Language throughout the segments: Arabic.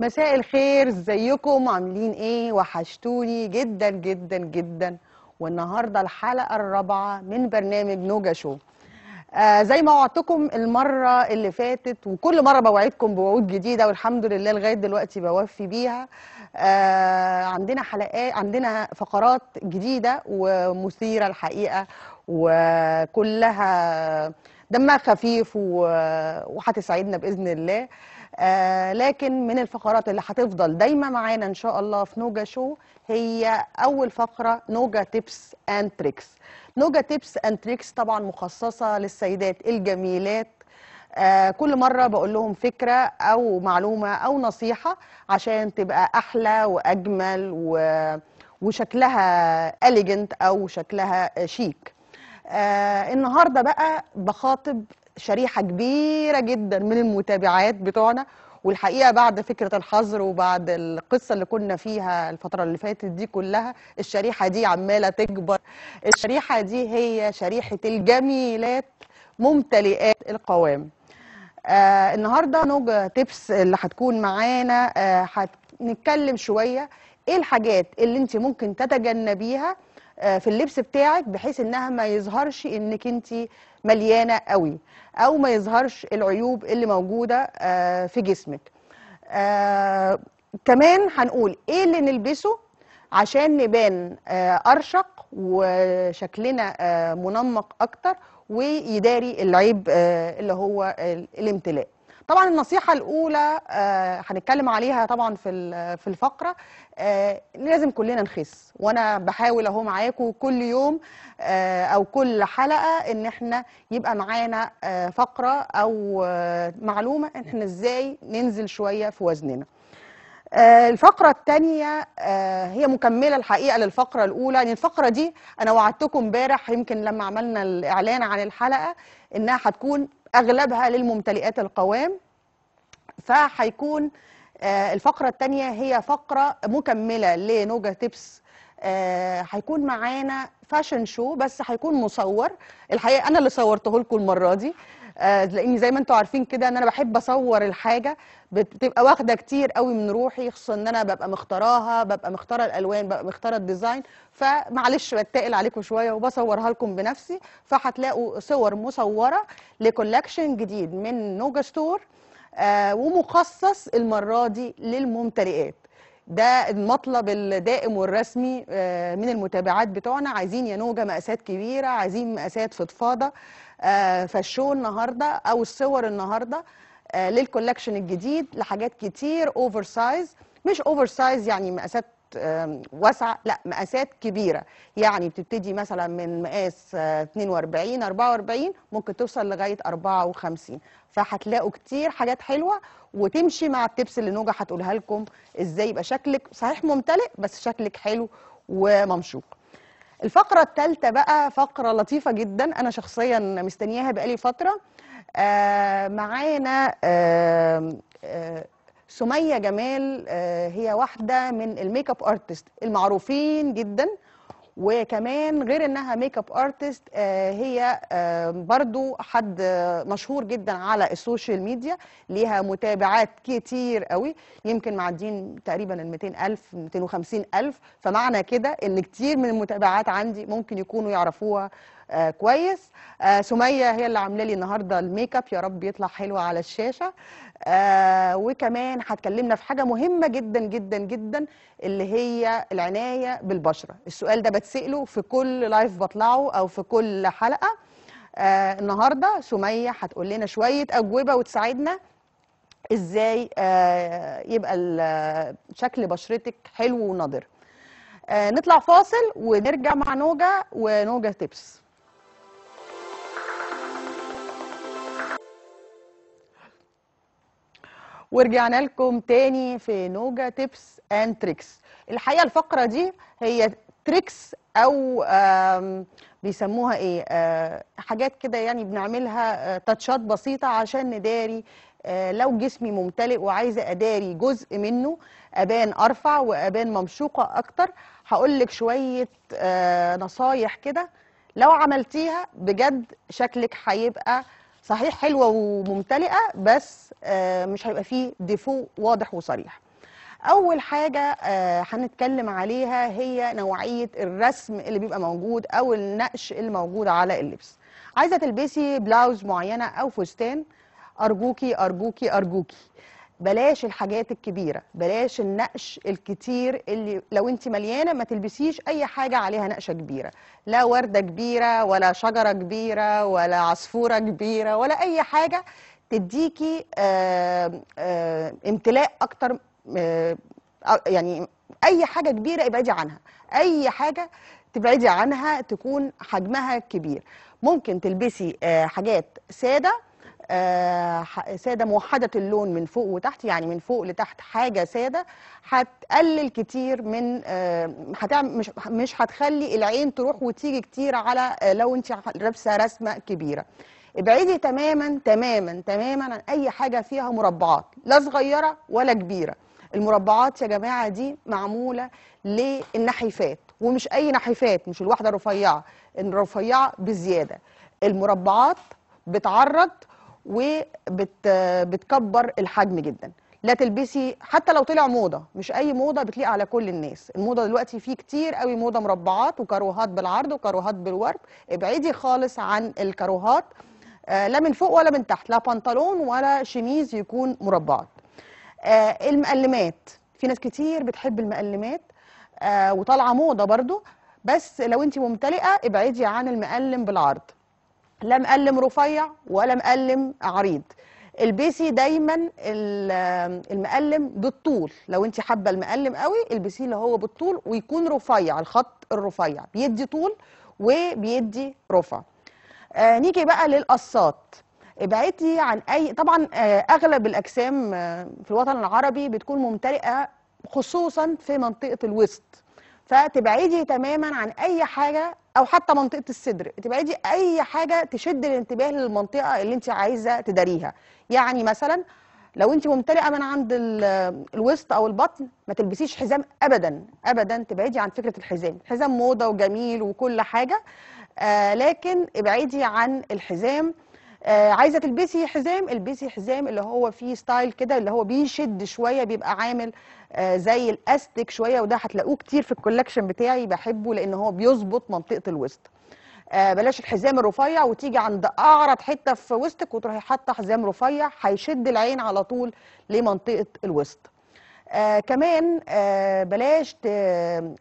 مساء الخير ازيكم عاملين ايه وحشتوني جدا جدا جدا والنهارده الحلقه الرابعه من برنامج نوجا شو آه زي ما وعدتكم المره اللي فاتت وكل مره بوعدكم بوعود جديده والحمد لله لغايه دلوقتي بوفي بيها آه عندنا حلقات عندنا فقرات جديده ومثيره الحقيقه وكلها دمها خفيف وهتسعدنا باذن الله آه، لكن من الفقرات اللي هتفضل دايما معانا ان شاء الله في نوجا شو هي اول فقره نوجا تيبس اند تريكس نوجا تيبس اند تريكس طبعا مخصصه للسيدات الجميلات آه كل مرة بقول لهم فكرة أو معلومة أو نصيحة عشان تبقى أحلى وأجمل و... وشكلها أليجنت أو شكلها شيك آه النهاردة بقى بخاطب شريحه كبيره جدا من المتابعات بتوعنا والحقيقه بعد فكره الحظر وبعد القصه اللي كنا فيها الفتره اللي فاتت دي كلها الشريحه دي عماله تكبر الشريحه دي هي شريحه الجميلات ممتلئات القوام آه النهارده نوجه تيبس اللي هتكون معانا آه شويه ايه الحاجات اللي انت ممكن تتجنبيها آه في اللبس بتاعك بحيث انها ما يظهرش انك انت مليانه قوي او ما يظهرش العيوب اللي موجوده آه، في جسمك آه، كمان هنقول ايه اللي نلبسه عشان نبان آه، ارشق وشكلنا منمق اكتر ويداري العيب اللي هو الامتلاء طبعا النصيحه الاولى آه، هنتكلم عليها طبعا في في الفقره آه، لازم كلنا نخس وانا بحاول اهو معاكم كل يوم آه، او كل حلقه ان احنا يبقى معانا فقره او معلومه احنا ازاي ننزل شويه في وزننا الفقرة الثانية هي مكملة الحقيقة للفقرة الأولى يعني الفقرة دي أنا وعدتكم امبارح يمكن لما عملنا الإعلان عن الحلقة إنها هتكون اغلبها للممتلئات القوام فهيكون آه، الفقره الثانيه هي فقره مكمله لنوجا تيبس هيكون آه، معانا فاشن شو بس هيكون مصور الحقيقه انا اللي صورته لكم المره دي آه، لان زي ما انتم عارفين كده ان انا بحب اصور الحاجه بتبقى واخده كتير قوي من روحي خصوصا ان انا ببقى مختاراها ببقى مختاره الالوان ببقى مختاره الديزاين فمعلش بتقل عليكم شويه وبصورها لكم بنفسي فهتلاقوا صور مصوره لكولكشن جديد من نوجا ستور آه ومخصص المره دي للممتلئات ده المطلب الدائم والرسمي آه، من المتابعات بتوعنا عايزين يا نوجه مقاسات كبيره عايزين مقاسات فضفاضه آه، فالشو النهارده او الصور النهارده آه، للكولكشن الجديد لحاجات كتير اوفر سايز مش اوفر سايز يعني مقاسات واسعه لا مقاسات كبيره يعني بتبتدي مثلا من مقاس 42 آه، 44 ممكن توصل لغايه 54 فهتلاقوا كتير حاجات حلوه وتمشي مع التبس اللي نوجه هتقولها لكم ازاي يبقى شكلك صحيح ممتلئ بس شكلك حلو وممشوق الفقرة الثالثة بقى فقرة لطيفة جدا أنا شخصيا مستنياها بقالي فترة آه معانا آه آه سمية جمال آه، هي واحدة من الميك اب ارتست المعروفين جدا وكمان غير انها ميك اب ارتست هي آه، برضو حد آه، مشهور جدا على السوشيال ميديا ليها متابعات كتير قوي يمكن معدين تقريبا ال 200000 250000 فمعنى كده ان كتير من المتابعات عندي ممكن يكونوا يعرفوها آه، كويس آه، سميه هي اللي عامله لي النهارده الميك اب يا رب يطلع حلو على الشاشه آه، وكمان هتكلمنا في حاجه مهمه جدا جدا جدا اللي هي العنايه بالبشره السؤال ده بتساله في كل لايف بطلعه او في كل حلقه النهارده سميه هتقول لنا شويه اجوبه وتساعدنا ازاي يبقى شكل بشرتك حلو ونضر نطلع فاصل ونرجع مع نوجه ونوجه تيبس ورجعنا لكم تاني في نوجا تيبس اند تريكس الحقيقه الفقره دي هي تريكس او بيسموها ايه آه، حاجات كده يعني بنعملها تاتشات آه، بسيطه عشان نداري آه، لو جسمي ممتلئ وعايزه اداري جزء منه ابان ارفع وابان ممشوقه اكتر هقول لك شويه نصايح كده لو عملتيها بجد شكلك هيبقى صحيح حلوه وممتلئه بس آه، مش هيبقى فيه ديفو واضح وصريح اول حاجه آه، هنتكلم عليها هي نوعيه الرسم اللي بيبقى موجود او النقش اللي موجود على اللبس عايزه تلبسي بلاوز معينه او فستان ارجوكي ارجوكي ارجوكي بلاش الحاجات الكبيره بلاش النقش الكتير اللي لو انت مليانه ما تلبسيش اي حاجه عليها نقشه كبيره لا ورده كبيره ولا شجره كبيره ولا عصفوره كبيره ولا اي حاجه تديكي امتلاء اكتر آه، يعني اي حاجه كبيره ابعدي عنها اي حاجه تبعدي عنها تكون حجمها كبير ممكن تلبسي آه، حاجات ساده آه، ساده موحده اللون من فوق وتحت يعني من فوق لتحت حاجه ساده هتقلل كتير من آه، هتعمل مش مش هتخلي العين تروح وتيجي كتير على آه، لو انت لابسه رسمه كبيره ابعدي تماما تماما تماما عن اي حاجه فيها مربعات لا صغيره ولا كبيره المربعات يا جماعه دي معموله للنحيفات ومش اي نحيفات مش الواحده رفيعه الرفيعه بزياده المربعات بتعرض وبتكبر الحجم جدا لا تلبسي حتى لو طلع موضه مش اي موضه بتليق على كل الناس الموضه دلوقتي في كتير قوي موضه مربعات وكاروهات بالعرض وكاروهات بالورب ابعدي خالص عن الكاروهات آه لا من فوق ولا من تحت لا بنطلون ولا شميز يكون مربعات آه المقلمات في ناس كتير بتحب المقلمات آه وطالعه موضه برضو بس لو انت ممتلئه ابعدي عن المقلم بالعرض لا مقلم رفيع ولا مقلم عريض البسي دايما المقلم بالطول لو انت حابه المقلم قوي البسيه اللي هو بالطول ويكون رفيع الخط الرفيع بيدي طول وبيدي رفع آه نيجي بقى للقصات ابعدي عن اي طبعا آه اغلب الاجسام آه في الوطن العربي بتكون ممتلئه خصوصا في منطقه الوسط فتبعدي تماما عن اي حاجه او حتى منطقه الصدر تبعدي اي حاجه تشد الانتباه للمنطقه اللي انت عايزه تداريها يعني مثلا لو انت ممتلئه من عند الوسط او البطن ما تلبسيش حزام ابدا ابدا تبعدي عن فكره الحزام حزام موضه وجميل وكل حاجه آه لكن ابعدي عن الحزام آه عايزه تلبسي حزام البسي حزام اللي هو فيه ستايل كده اللي هو بيشد شويه بيبقى عامل آه، زي الاستك شويه وده هتلاقوه كتير في الكولكشن بتاعي بحبه لان هو بيظبط منطقه الوسط آه، بلاش الحزام الرفيع وتيجي عند اعرض حته في وسطك وتروحي حاطه حزام رفيع هيشد العين على طول لمنطقه الوسط آه كمان آه بلاش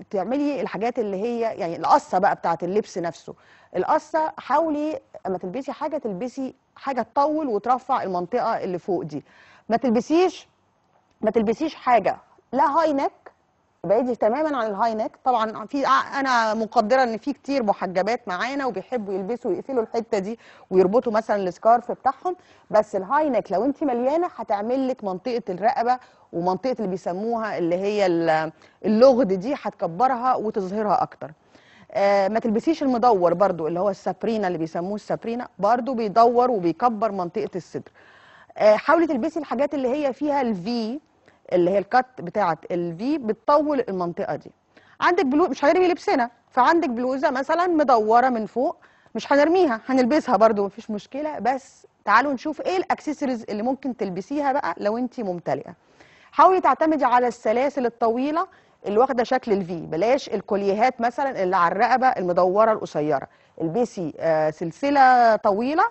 تعملي الحاجات اللي هي يعني القصه بقى بتاعه اللبس نفسه القصه حاولي اما تلبسي حاجه تلبسي حاجه تطول وترفع المنطقه اللي فوق دي ما تلبسيش ما تلبسيش حاجه لا هاي نك بعيد تماما عن الهاي نك طبعا في آه، انا مقدره ان في كتير محجبات معانا وبيحبوا يلبسوا ويقفلوا الحته دي ويربطوا مثلا السكارف بتاعهم بس الهاي نك لو انت مليانه هتعمل لك منطقه الرقبه ومنطقه اللي بيسموها اللي هي اللغد دي هتكبرها وتظهرها اكتر آه ما تلبسيش المدور برضو اللي هو السابرينا اللي بيسموه السابرينا برضو بيدور وبيكبر منطقه الصدر آه حاولي تلبسي الحاجات اللي هي فيها الفي اللي هي الكات بتاعه الفي بتطول المنطقه دي عندك بلو مش هنرمي لبسنا فعندك بلوزه مثلا مدوره من فوق مش هنرميها هنلبسها برده مفيش مشكله بس تعالوا نشوف ايه الاكسسوارز اللي ممكن تلبسيها بقى لو انت ممتلئه حاولي تعتمدي على السلاسل الطويله اللي واخده شكل الفي بلاش الكوليهات مثلا اللي على الرقبه المدوره القصيره البسي آه سلسله طويله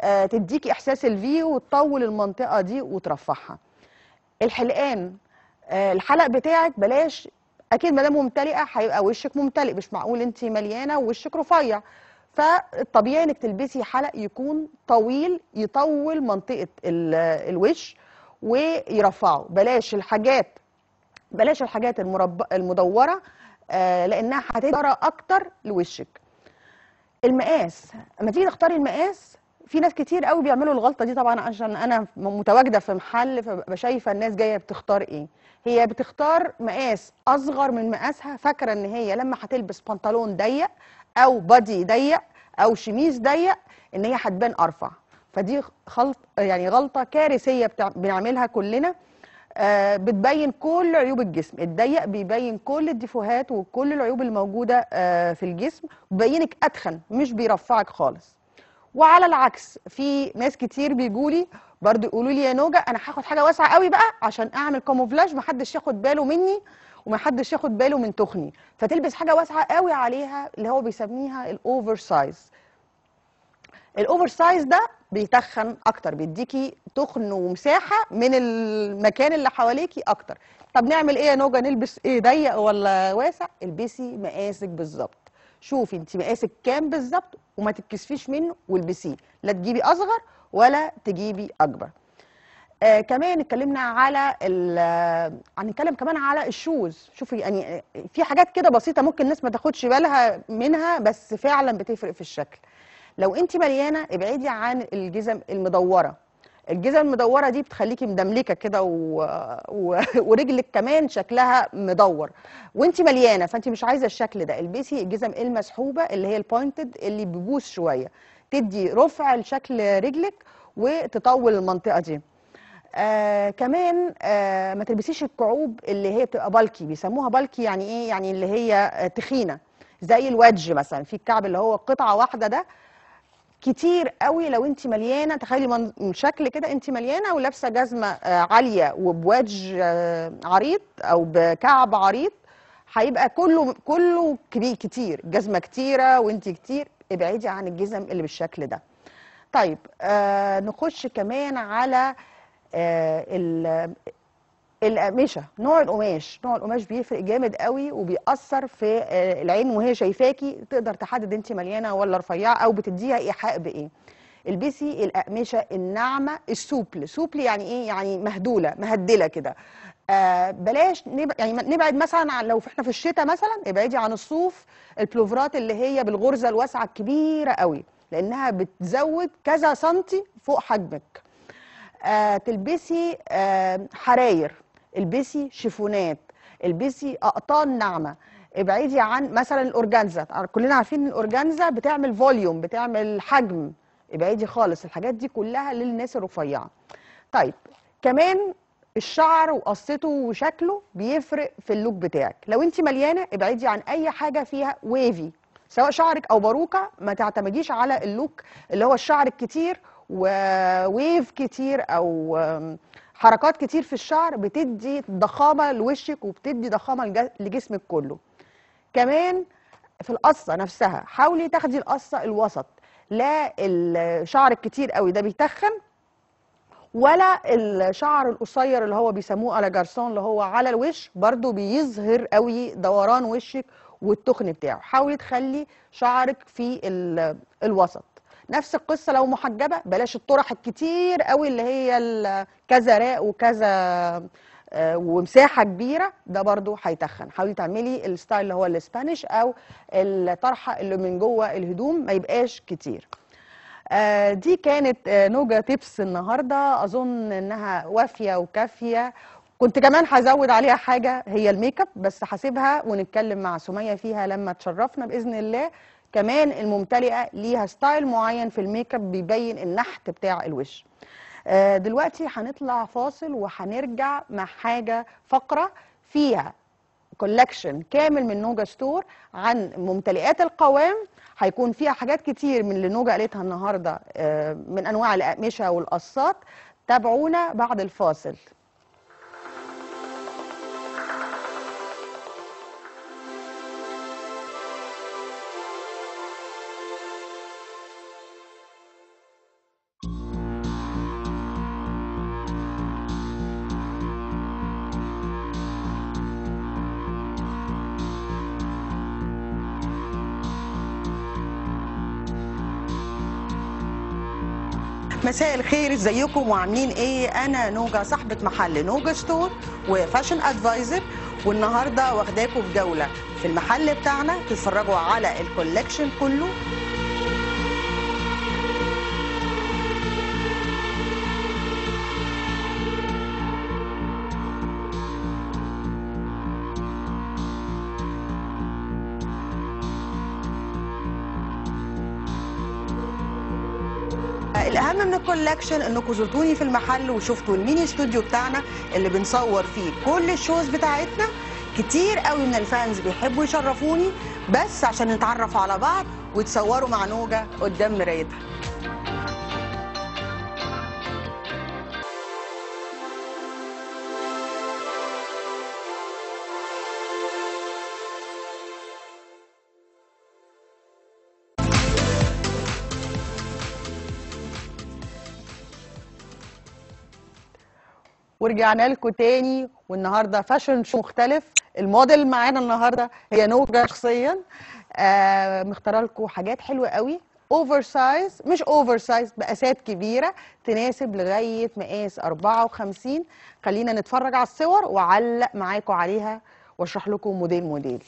آه تديكي احساس الفي وتطول المنطقه دي وترفعها الحلقان آه، الحلق بتاعك بلاش اكيد ما ممتلئه هيبقى وشك ممتلئ مش معقول انت مليانه ووشك رفيع فالطبيعي انك تلبسي حلق يكون طويل يطول منطقه الوش ويرفعه بلاش الحاجات بلاش الحاجات المرب... المدوره آه، لانها هتدرى اكتر لوشك المقاس اما تيجي تختاري المقاس في ناس كتير قوي بيعملوا الغلطه دي طبعا عشان انا متواجده في محل فببقى شايفه الناس جايه بتختار ايه هي بتختار مقاس اصغر من مقاسها فاكره ان هي لما هتلبس بنطلون ضيق او بادي ضيق او شميس ضيق ان هي هتبان ارفع فدي خلط يعني غلطه كارثيه بنعملها كلنا آه بتبين كل عيوب الجسم الضيق بيبين كل الديفوهات وكل العيوب الموجوده آه في الجسم بيبينك اتخن مش بيرفعك خالص وعلى العكس في ناس كتير بيجوا لي برضو يقولوا لي يا نوجا انا هاخد حاجه واسعه قوي بقى عشان اعمل كاموفلاج محدش ياخد باله مني ومحدش ياخد باله من تخني فتلبس حاجه واسعه قوي عليها اللي هو بيسميها الاوفر سايز الاوفر سايز ده بيتخن اكتر بيديكي تخن ومساحه من المكان اللي حواليكي اكتر طب نعمل ايه يا نوجا نلبس ايه ضيق ولا واسع البسي مقاسك بالظبط شوفي انت مقاسك كام بالظبط وما تتكسفيش منه والبسيه لا تجيبي اصغر ولا تجيبي اكبر آه كمان اتكلمنا على آه، هنتكلم كمان على الشوز شوفي يعني آه، في حاجات كده بسيطه ممكن الناس ما تاخدش بالها منها بس فعلا بتفرق في الشكل لو انت مليانه ابعدي عن الجزم المدوره الجزء المدوره دي بتخليكي مدملكه كده و... و... ورجلك كمان شكلها مدور وانت مليانه فانت مش عايزه الشكل ده البسي الجزم المسحوبه اللي هي البوينتد اللي بيبوس شويه تدي رفع لشكل رجلك وتطول المنطقه دي آه كمان آه ما تلبسيش الكعوب اللي هي بتبقى بالكي بيسموها بالكي يعني ايه يعني اللي هي تخينه زي الوجه مثلا في الكعب اللي هو قطعه واحده ده كتير قوي لو انت مليانه تخيلي من شكل كده انت مليانه ولابسه جزمه آه، عاليه وبواج آه، عريض او بكعب عريض هيبقى كله كله كبير كتير جزمه كتيره وانت كتير ابعدي عن الجزم اللي بالشكل ده طيب آه نخش كمان على آه القماشه نوع القماش نوع القماش بيفرق جامد قوي وبيأثر في آه، العين وهي شايفاكي تقدر تحدد انت مليانه ولا رفيعه او بتديها ايحاء بايه البسي الأقمشة الناعمة السوبل سوبل يعني إيه يعني مهدولة مهدلة كده آه بلاش نبعد يعني نبعد مثلا عن لو احنا في الشتاء مثلا ابعدي عن الصوف البلوفرات اللي هي بالغرزة الواسعة الكبيرة قوي لأنها بتزود كذا سنتي فوق حجمك آه تلبسي آه حراير البسي شيفونات البسي اقطان ناعمه ابعدي عن مثلا الاورجانزا كلنا عارفين ان الاورجانزا بتعمل فوليوم بتعمل حجم ابعدي خالص الحاجات دي كلها للناس الرفيعه طيب كمان الشعر وقصته وشكله بيفرق في اللوك بتاعك لو انت مليانه ابعدي عن اي حاجه فيها ويفي سواء شعرك او باروكه ما تعتمديش على اللوك اللي هو الشعر الكتير وويف كتير او حركات كتير في الشعر بتدي ضخامه لوشك وبتدي ضخامه لجسمك كله كمان في القصه نفسها حاولي تاخدي القصه الوسط لا الشعر الكتير قوي ده بيتخن ولا الشعر القصير اللي هو بيسموه على جارسون اللي هو على الوش برضو بيظهر قوي دوران وشك والتخن بتاعه حاولي تخلي شعرك في الوسط نفس القصه لو محجبه بلاش الطرح الكتير قوي اللي هي كذا راق وكذا آه، ومساحه كبيره ده برده هيتخن حاولي تعملي الستايل اللي هو الاسبانيش او الطرحه اللي من جوه الهدوم ما يبقاش كتير آه، دي كانت آه، نوجه تيبس النهارده اظن انها وافيه وكافيه كنت كمان هزود عليها حاجه هي الميك اب بس هسيبها ونتكلم مع سميه فيها لما تشرفنا باذن الله كمان الممتلئه ليها ستايل معين في الميك اب بيبين النحت بتاع الوش آه، دلوقتي هنطلع فاصل وهنرجع مع حاجه فقره فيها كولكشن كامل من نوجا ستور عن ممتلئات القوام هيكون فيها حاجات كتير من اللي نوجا قالتها النهارده آه، من انواع الاقمشه والقصات تابعونا بعد الفاصل مساء الخير ازيكم وعاملين ايه انا نوجا صاحبه محل نوجا ستور وفاشن ادفايزر والنهارده واخداكم في جوله في المحل بتاعنا تتفرجوا على الكولكشن كله ريكولكشن انكم زرتوني في المحل وشفتوا الميني استوديو بتاعنا اللي بنصور فيه كل الشوز بتاعتنا كتير قوي من الفانز بيحبوا يشرفوني بس عشان نتعرف على بعض وتصوروا مع نوجه قدام مرايتها ورجعنا لكم تاني والنهارده فاشن شو مختلف الموديل معانا النهارده هي نوجا شخصيا آه مختاره لكم حاجات حلوه قوي اوفر سايز مش اوفر سايز مقاسات كبيره تناسب لغايه مقاس 54 خلينا نتفرج على الصور وعلق معاكم عليها واشرح لكم موديل موديل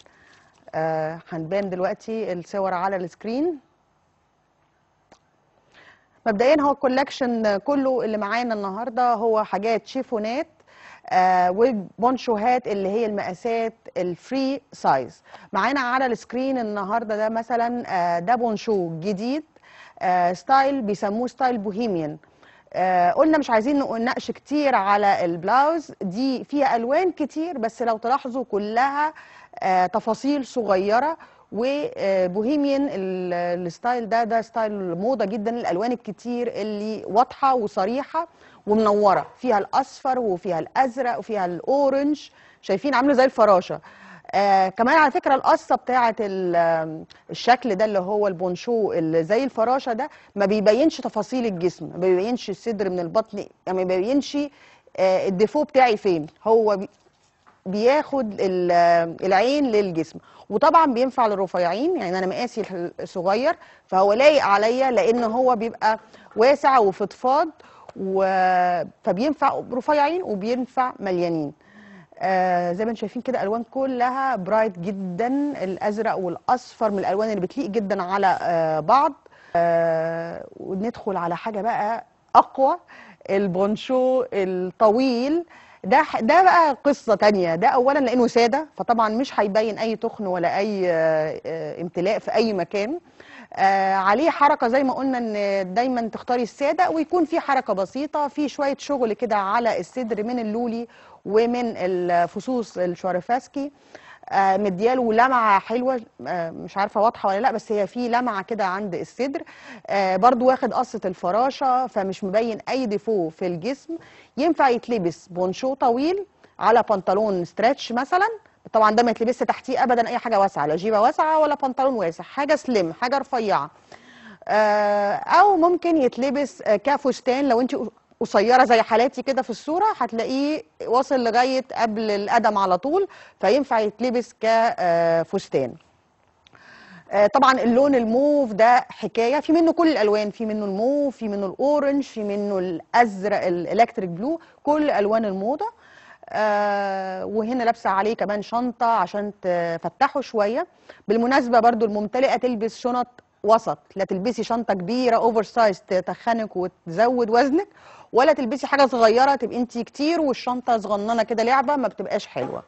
آه هنبان دلوقتي الصور على السكرين مبدئيا هو الكولكشن كله اللي معانا النهارده هو حاجات شيفونات آه وبونشوهات اللي هي المقاسات الفري سايز معانا على السكرين النهارده ده مثلا آه ده بونشو جديد آه ستايل بيسموه ستايل بوهيميان آه، قلنا مش عايزين نقش كتير على البلاوز دي فيها الوان كتير بس لو تلاحظوا كلها آه، تفاصيل صغيره وبوهيميان الستايل ده ده ستايل موضه جدا الالوان الكتير اللي واضحه وصريحه ومنوره فيها الاصفر وفيها الازرق وفيها الاورنج شايفين عامله زي الفراشه آه كمان على فكره القصه بتاعه الشكل ده اللي هو البونشو اللي زي الفراشه ده ما بيبينش تفاصيل الجسم ما بيبينش الصدر من البطن يعني ما بيبينش آه الديفو بتاعي فين هو بياخد العين للجسم وطبعا بينفع للرفيعين يعني انا مقاسي صغير فهو لايق عليا لان هو بيبقى واسع وفضفاض و... فبينفع رفيعين وبينفع مليانين آه زي ما انتم شايفين كده الوان كلها برايت جدا الازرق والاصفر من الالوان اللي بتليق جدا على آه بعض آه وندخل على حاجه بقى اقوى البونشو الطويل ده ده بقى قصه تانية ده اولا لانه ساده فطبعا مش هيبين اي تخن ولا اي آه، امتلاء في اي مكان آه عليه حركه زي ما قلنا ان دايما تختاري الساده ويكون في حركه بسيطه في شويه شغل كده على الصدر من اللولي ومن الفصوص الشوارفاسكي آه، مدياله لمعه حلوه آه، مش عارفه واضحه ولا لا بس هي في لمعه كده عند الصدر آه، برضو واخد قصه الفراشه فمش مبين اي ديفو في الجسم ينفع يتلبس بونشو طويل على بنطلون ستريتش مثلا طبعا ده ما يتلبسش تحتيه ابدا اي حاجه واسعه لا جيبه واسعه ولا بنطلون واسع حاجه سليم حاجه رفيعه او ممكن يتلبس كفستان لو انت قصيره زي حالاتي كده في الصوره هتلاقيه واصل لغايه قبل القدم على طول فينفع يتلبس كفستان آه، آه، طبعا اللون الموف ده حكايه في منه كل الالوان في منه الموف في منه الاورنج في منه الازرق الالكتريك بلو كل الوان الموضه آه، وهنا لابسه عليه كمان شنطه عشان تفتحه شويه بالمناسبه برده الممتلئه تلبس شنط وسط لا تلبسي شنطه كبيره اوفر سايز تخنك وتزود وزنك ولا تلبسي حاجه صغيره تبقي انت كتير والشنطه صغننه كده لعبه ما بتبقاش حلوه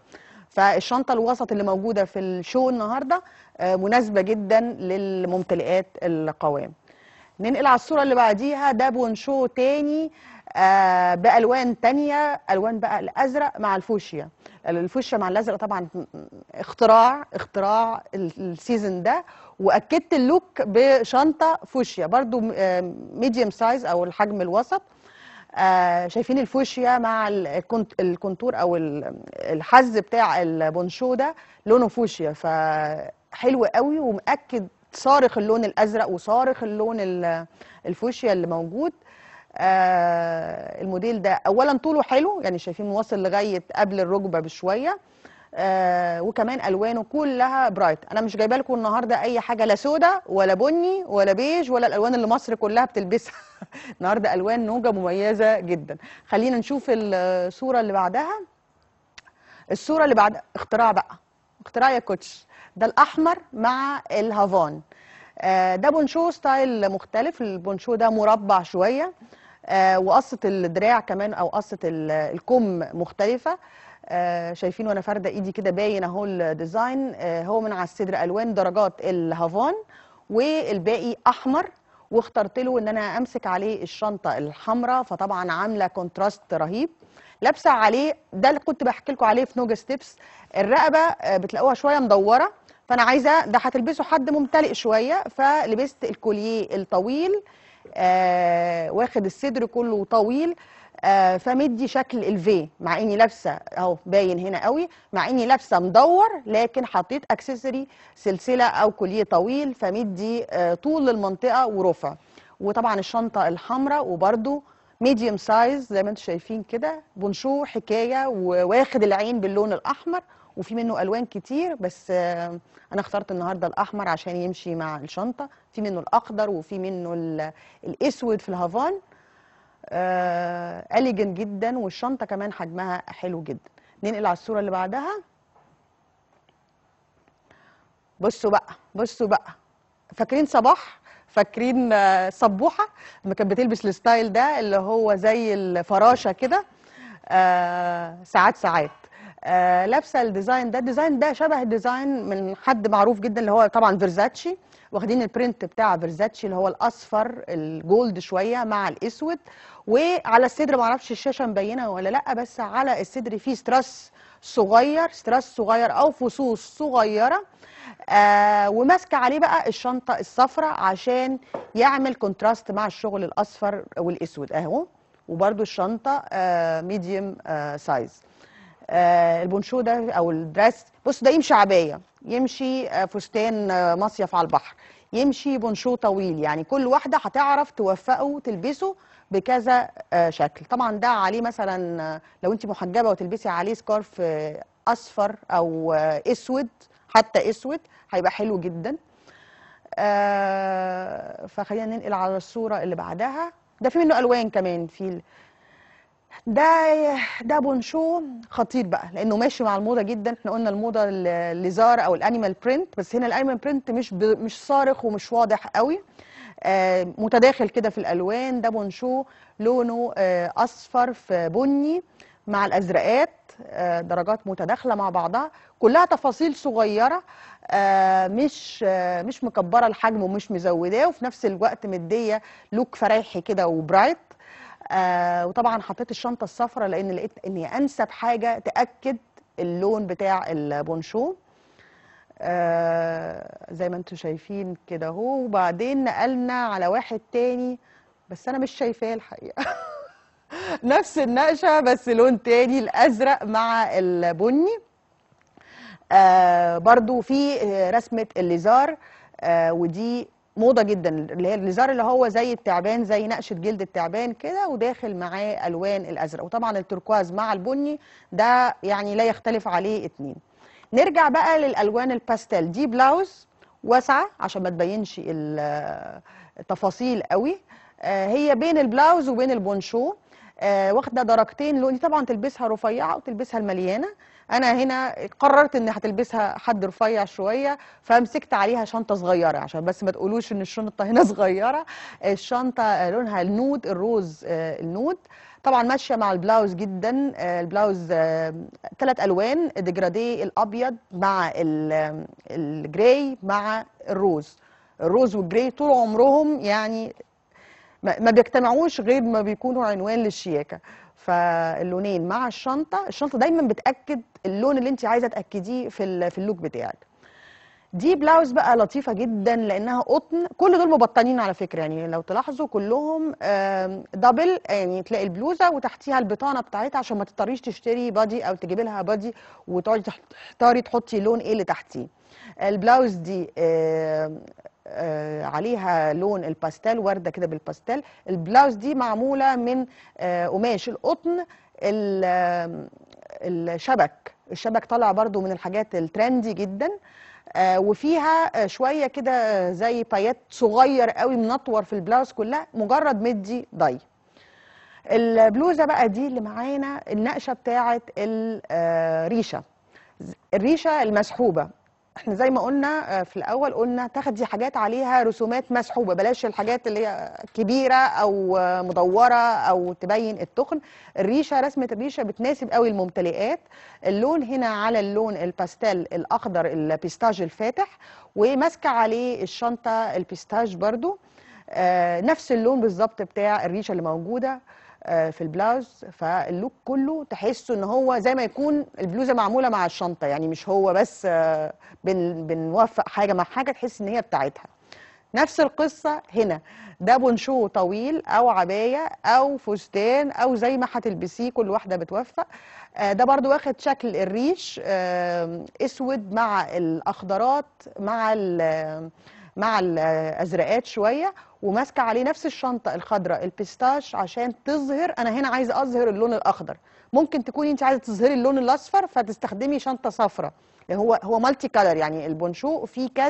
فالشنطه الوسط اللي موجوده في الشو النهارده آه، مناسبه جدا للممتلئات القوام ننقل على الصوره اللي بعديها ده بونشو تاني آه، بالوان تانية الوان بقى الازرق مع الفوشيا الفوشيا مع الازرق طبعا اختراع اختراع السيزون ده واكدت اللوك بشنطه فوشيا برضو ميديوم سايز آه، او الحجم الوسط آه شايفين الفوشيا مع الكونتور او الحز بتاع البونشو ده لونه فوشيا فحلو قوي ومأكد صارخ اللون الازرق وصارخ اللون الفوشيا اللي موجود آه الموديل ده اولا طوله حلو يعني شايفين واصل لغايه قبل الركبه بشويه آه، وكمان الوانه كلها برايت انا مش جايبه لكم النهارده اي حاجه لا سودا ولا بني ولا بيج ولا الالوان اللي مصر كلها بتلبسها النهارده الوان نوجه مميزه جدا خلينا نشوف الصوره اللي بعدها الصوره اللي بعد اختراع بقى اختراع يا كوتش ده الاحمر مع الهافان آه، ده بونشو ستايل مختلف البونشو ده مربع شويه آه، وقصه الدراع كمان او قصه الكم مختلفه آه، شايفين وانا فارده ايدي كده باين اهو الديزاين آه، هو من على الصدر الوان درجات الهافان والباقي احمر واخترت له ان انا امسك عليه الشنطه الحمراء فطبعا عامله كونتراست رهيب لابسه عليه ده اللي كنت بحكي لكم عليه في نوجا ستيبس الرقبه آه، بتلاقوها شويه مدوره فانا عايزه ده هتلبسه حد ممتلئ شويه فلبست الكوليه الطويل آه واخد الصدر كله طويل آه، فمدي شكل الفي مع اني لابسه اهو باين هنا قوي مع اني لابسه مدور لكن حطيت اكسسوري سلسله او كوليه طويل فمدي آه، طول للمنطقه ورفع وطبعا الشنطه الحمراء وبرده ميديوم سايز زي ما انتم شايفين كده بنشو حكايه وواخد العين باللون الاحمر وفي منه الوان كتير بس آه، انا اخترت النهارده الاحمر عشان يمشي مع الشنطه في منه الاخضر وفي منه الاسود في الهافان اليجن آه، جدا والشنطه كمان حجمها حلو جدا ننقل على الصوره اللي بعدها بصوا بقى بصوا بقى فاكرين صباح فاكرين سبوحه آه، لما كانت بتلبس الستايل ده اللي هو زي الفراشه كده آه، ساعات ساعات آه لابسه الديزاين ده الديزاين ده شبه الديزاين من حد معروف جدا اللي هو طبعا فيرزاتشي واخدين البرنت بتاع فيرزاتشي اللي هو الاصفر الجولد شويه مع الاسود وعلى الصدر معرفش الشاشه مبينه ولا لا بس على الصدر في ستراس صغير ستراس صغير او فصوص صغيره آه وماسكه عليه بقى الشنطه الصفراء عشان يعمل كونتراست مع الشغل الاصفر والاسود اهو وبرده الشنطه آه ميديوم آه سايز آه، البونشو ده او الدرس بص ده يمشي عبايه يمشي آه، فستان آه، مصيف على البحر يمشي بونشو طويل يعني كل واحده هتعرف توفقه تلبسه بكذا شكل طبعا ده عليه مثلا لو انت محجبه وتلبسي عليه سكارف اصفر او اسود حتى اسود هيبقى حلو جدا فخلينا ننقل على الصوره اللي بعدها ده في منه الوان كمان في ده ده بونشو خطير بقى لانه ماشي مع الموضه جدا احنا قلنا الموضه اللي زار او الانيمال برنت بس هنا الانيمال برنت مش ب... مش صارخ ومش واضح قوي آه متداخل كده في الالوان ده بونشو لونه آه اصفر في بني مع الازرقات آه درجات متداخله مع بعضها كلها تفاصيل صغيره آه، مش آه، مش مكبره الحجم ومش مزوداه وفي نفس الوقت مديه لوك فريحي كده وبرايت آه وطبعا حطيت الشنطه الصفراء لان لقيت ان هي انسب حاجه تاكد اللون بتاع البونشو آه زي ما انتم شايفين كده اهو وبعدين نقلنا على واحد تاني بس انا مش شايفاه الحقيقه نفس النقشه بس لون تاني الازرق مع البني آه برضو في رسمه الليزار آه ودي موضه جدا اللي هي الازار اللي هو زي التعبان زي نقشه جلد التعبان كده وداخل معاه الوان الازرق وطبعا التركواز مع البني ده يعني لا يختلف عليه اتنين نرجع بقى للالوان الباستيل دي بلاوز واسعه عشان ما تبينش التفاصيل قوي آه، هي بين البلاوز وبين البونشو آه، واخده درجتين لوني طبعا تلبسها رفيعه وتلبسها المليانه انا هنا قررت ان هتلبسها حد رفيع شويه فمسكت عليها شنطه صغيره عشان بس ما تقولوش ان الشنطه هنا صغيره الشنطه لونها النود الروز آه، النود طبعا ماشيه مع البلاوز جدا آه، البلاوز ثلاث الوان ديجرادي الابيض مع الجراي مع الروز الروز والجراي طول عمرهم يعني ما بيجتمعوش غير ما بيكونوا عنوان للشياكه فاللونين مع الشنطه الشنطه دايما بتاكد اللون اللي انت عايزه تاكديه في في اللوك بتاعك دي بلاوز بقى لطيفه جدا لانها قطن كل دول مبطنين على فكره يعني لو تلاحظوا كلهم دبل يعني تلاقي البلوزه وتحتيها البطانه بتاعتها عشان ما تضطريش تشتري بادي او تجيبي لها بادي وتقعدي تحتاري تحطي لون ايه اللي تحتيه البلاوز دي آه، عليها لون الباستيل ورده كده بالباستيل البلاوز دي معموله من آه، قماش القطن الشبك الشبك طالع برضو من الحاجات الترندي جدا آه، وفيها شويه كده زي بايات صغير قوي منطور في البلاوز كلها مجرد مدي ضي البلوزه بقى دي اللي معانا النقشه بتاعه الريشه الريشه المسحوبه احنا زي ما قلنا آه، في الاول قلنا تاخدي حاجات عليها رسومات مسحوبه بلاش الحاجات اللي هي كبيره او مدوره او تبين التخن الريشه رسمه الريشه بتناسب قوي الممتلئات اللون هنا على اللون الباستيل الاخضر البيستاج الفاتح وماسكه عليه الشنطه البيستاج برده آه، نفس اللون بالظبط بتاع الريشه اللي موجوده آه، في البلاوز فاللوك كله تحسه ان هو زي ما يكون البلوزه معموله مع الشنطه يعني مش هو بس آه، بن بنوفق حاجه مع حاجه تحس ان هي بتاعتها نفس القصه هنا ده بونشو طويل او عبايه او فستان او زي ما هتلبسيه كل واحده بتوفق آه، ده برضو واخد شكل الريش اسود مع الاخضرات مع ال مع الازرقات شويه وماسكه عليه نفس الشنطه الخضراء البيستاش عشان تظهر انا هنا عايزه اظهر اللون الاخضر ممكن تكوني انت عايزه تظهري اللون الاصفر فتستخدمي شنطه صفراء هو هو مالتي كلر يعني البونشو فيه كذا